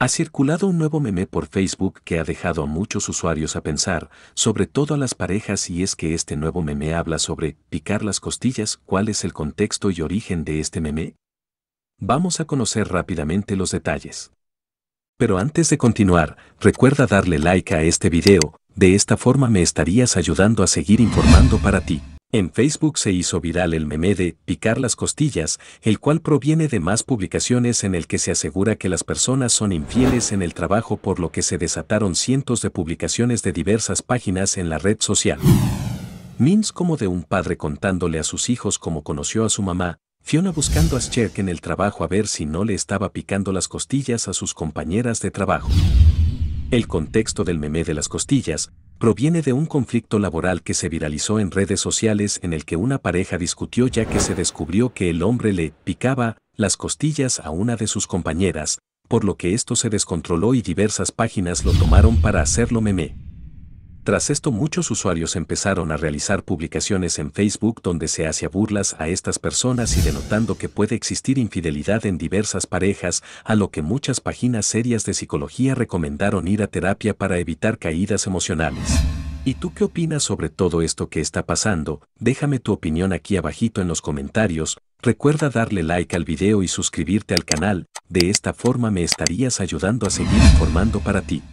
Ha circulado un nuevo meme por Facebook que ha dejado a muchos usuarios a pensar, sobre todo a las parejas y es que este nuevo meme habla sobre picar las costillas, cuál es el contexto y origen de este meme. Vamos a conocer rápidamente los detalles. Pero antes de continuar, recuerda darle like a este video, de esta forma me estarías ayudando a seguir informando para ti. En Facebook se hizo viral el meme de picar las costillas, el cual proviene de más publicaciones en el que se asegura que las personas son infieles en el trabajo por lo que se desataron cientos de publicaciones de diversas páginas en la red social. Mins como de un padre contándole a sus hijos cómo conoció a su mamá, Fiona buscando a Scherk en el trabajo a ver si no le estaba picando las costillas a sus compañeras de trabajo. El contexto del meme de las costillas proviene de un conflicto laboral que se viralizó en redes sociales en el que una pareja discutió ya que se descubrió que el hombre le picaba las costillas a una de sus compañeras, por lo que esto se descontroló y diversas páginas lo tomaron para hacerlo meme. Tras esto muchos usuarios empezaron a realizar publicaciones en Facebook donde se hacía burlas a estas personas y denotando que puede existir infidelidad en diversas parejas, a lo que muchas páginas serias de psicología recomendaron ir a terapia para evitar caídas emocionales. ¿Y tú qué opinas sobre todo esto que está pasando? Déjame tu opinión aquí abajito en los comentarios, recuerda darle like al video y suscribirte al canal, de esta forma me estarías ayudando a seguir informando para ti.